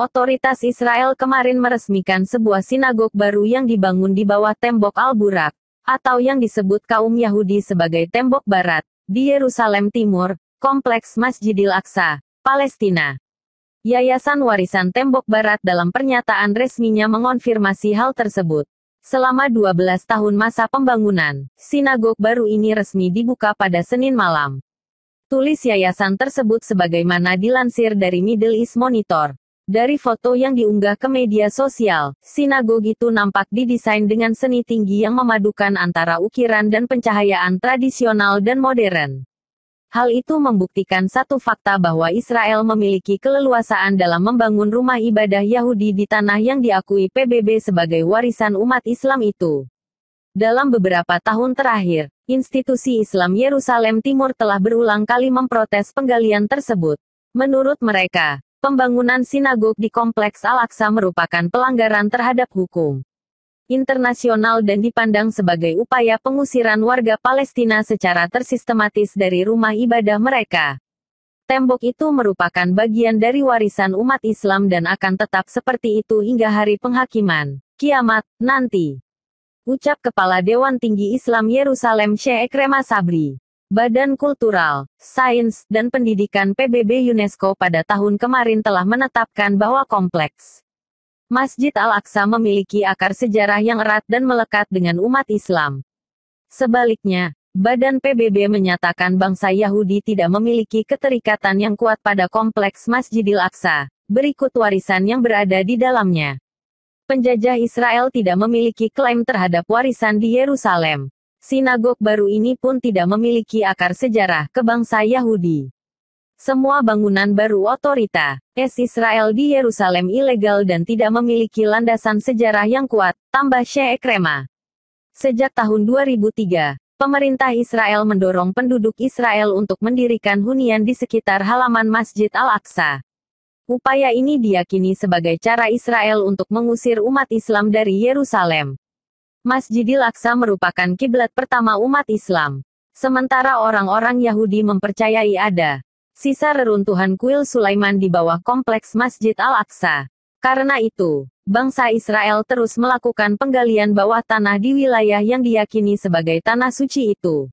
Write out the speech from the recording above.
Otoritas Israel kemarin meresmikan sebuah sinagog baru yang dibangun di bawah tembok Al-Burak, atau yang disebut kaum Yahudi sebagai Tembok Barat, di Yerusalem Timur, Kompleks Masjidil Aqsa, Palestina. Yayasan Warisan Tembok Barat dalam pernyataan resminya mengonfirmasi hal tersebut. Selama 12 tahun masa pembangunan, sinagog baru ini resmi dibuka pada Senin malam. Tulis yayasan tersebut sebagaimana dilansir dari Middle East Monitor. Dari foto yang diunggah ke media sosial, sinagog itu nampak didesain dengan seni tinggi yang memadukan antara ukiran dan pencahayaan tradisional dan modern. Hal itu membuktikan satu fakta bahwa Israel memiliki keleluasaan dalam membangun rumah ibadah Yahudi di tanah yang diakui PBB sebagai warisan umat Islam itu. Dalam beberapa tahun terakhir, institusi Islam Yerusalem Timur telah berulang kali memprotes penggalian tersebut. Menurut mereka, Pembangunan sinagog di Kompleks Al-Aqsa merupakan pelanggaran terhadap hukum internasional dan dipandang sebagai upaya pengusiran warga Palestina secara tersistematis dari rumah ibadah mereka. Tembok itu merupakan bagian dari warisan umat Islam dan akan tetap seperti itu hingga hari penghakiman, kiamat, nanti. Ucap Kepala Dewan Tinggi Islam Yerusalem Sheikh Rema Sabri. Badan Kultural, Sains, dan Pendidikan PBB UNESCO pada tahun kemarin telah menetapkan bahwa kompleks Masjid Al-Aqsa memiliki akar sejarah yang erat dan melekat dengan umat Islam. Sebaliknya, Badan PBB menyatakan bangsa Yahudi tidak memiliki keterikatan yang kuat pada kompleks Masjidil Aqsa. Berikut warisan yang berada di dalamnya. Penjajah Israel tidak memiliki klaim terhadap warisan di Yerusalem sinagog baru ini pun tidak memiliki akar sejarah kebangsa Yahudi. Semua bangunan baru otorita, es Israel di Yerusalem ilegal dan tidak memiliki landasan sejarah yang kuat, tambah Sheikh Rema. Sejak tahun 2003, pemerintah Israel mendorong penduduk Israel untuk mendirikan hunian di sekitar halaman Masjid Al-Aqsa. Upaya ini diyakini sebagai cara Israel untuk mengusir umat Islam dari Yerusalem. Masjidil Aqsa merupakan kiblat pertama umat Islam. Sementara orang-orang Yahudi mempercayai ada sisa reruntuhan kuil Sulaiman di bawah kompleks Masjid Al-Aqsa. Karena itu, bangsa Israel terus melakukan penggalian bawah tanah di wilayah yang diyakini sebagai tanah suci itu.